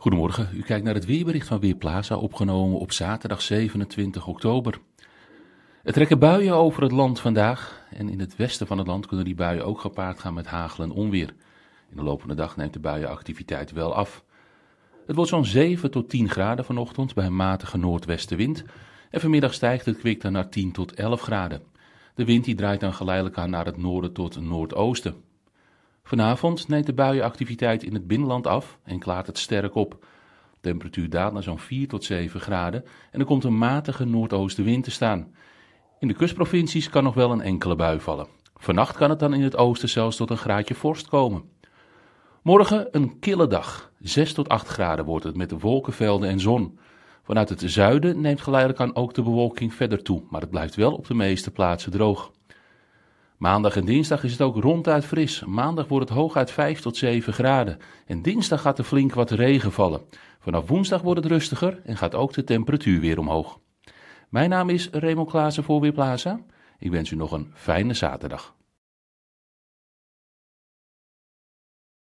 Goedemorgen, u kijkt naar het weerbericht van Weerplaza, opgenomen op zaterdag 27 oktober. Er trekken buien over het land vandaag en in het westen van het land kunnen die buien ook gepaard gaan met hagel en onweer. In de lopende dag neemt de buienactiviteit wel af. Het wordt zo'n 7 tot 10 graden vanochtend bij een matige noordwestenwind en vanmiddag stijgt het kwik dan naar 10 tot 11 graden. De wind die draait dan geleidelijk aan naar het noorden tot noordoosten. Vanavond neemt de buienactiviteit in het binnenland af en klaart het sterk op. De temperatuur daalt naar zo'n 4 tot 7 graden en er komt een matige noordoostenwind te staan. In de kustprovincies kan nog wel een enkele bui vallen. Vannacht kan het dan in het oosten zelfs tot een graadje vorst komen. Morgen een kille dag. 6 tot 8 graden wordt het met wolkenvelden en zon. Vanuit het zuiden neemt geleidelijk aan ook de bewolking verder toe, maar het blijft wel op de meeste plaatsen droog. Maandag en dinsdag is het ook ronduit fris. Maandag wordt het hooguit 5 tot 7 graden. En dinsdag gaat er flink wat regen vallen. Vanaf woensdag wordt het rustiger en gaat ook de temperatuur weer omhoog. Mijn naam is Remo Klaassen voor Weerplaza. Ik wens u nog een fijne zaterdag.